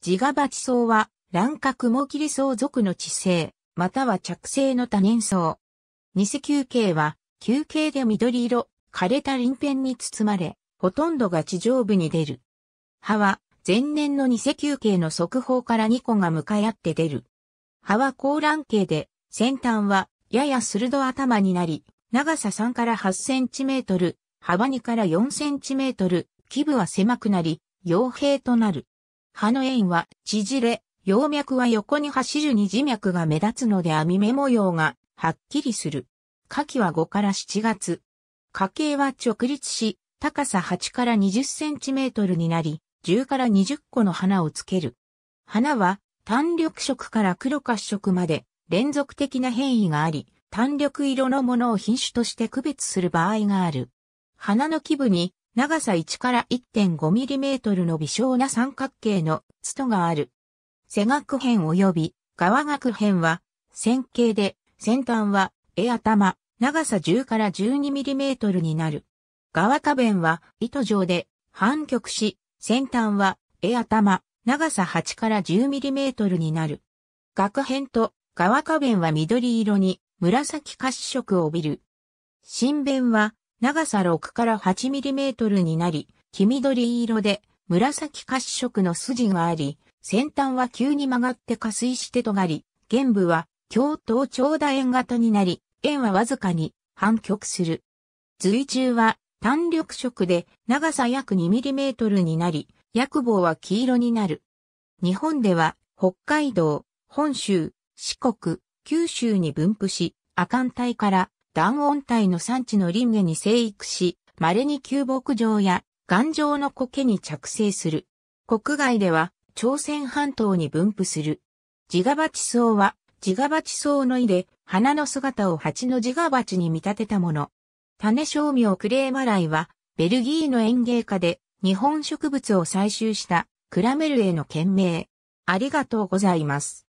ジガバ地層は、卵も雲り、層属の地性、または着生の多年層。ニセ球形は、球形で緑色、枯れた鱗片に包まれ、ほとんどが地上部に出る。葉は、前年のニセ球形の側方から2個が向かい合って出る。葉は高卵形で、先端は、やや鋭頭になり、長さ3から8センチメートル、幅2から4センチメートル、基部は狭くなり、傭兵となる。葉の縁は縮れ、葉脈は横に走る二次脈が目立つので網目模様がはっきりする。花期は5から7月。花茎は直立し、高さ8から20センチメートルになり、10から20個の花をつける。花は単緑色から黒褐色まで連続的な変異があり、単緑色のものを品種として区別する場合がある。花の基部に長さ1から 1.5mm の微小な三角形のストがある。背角辺及び側角辺は線形で先端は絵頭、長さ10から 12mm になる。側下弁は糸状で反曲し、先端は絵頭、長さ8から 10mm になる。学辺と側下弁は緑色に紫褐色を帯びる。新弁は長さ6から8ミリメートルになり、黄緑色で紫褐色の筋があり、先端は急に曲がって加水して尖り、玄武は京都長楕円型になり、円はわずかに反曲する。随中は単緑色で長さ約2ミリメートルになり、薬棒は黄色になる。日本では北海道、本州、四国、九州に分布し、亜寒帯から暖温帯の産地の林下に生育し、稀に旧牧場や頑丈の苔に着生する。国外では朝鮮半島に分布する。ジガバチソウはジガバチソウの井で花の姿を蜂のジガバチに見立てたもの。種商名クレーマライはベルギーの園芸家で日本植物を採集したクラメルへの懸命。ありがとうございます。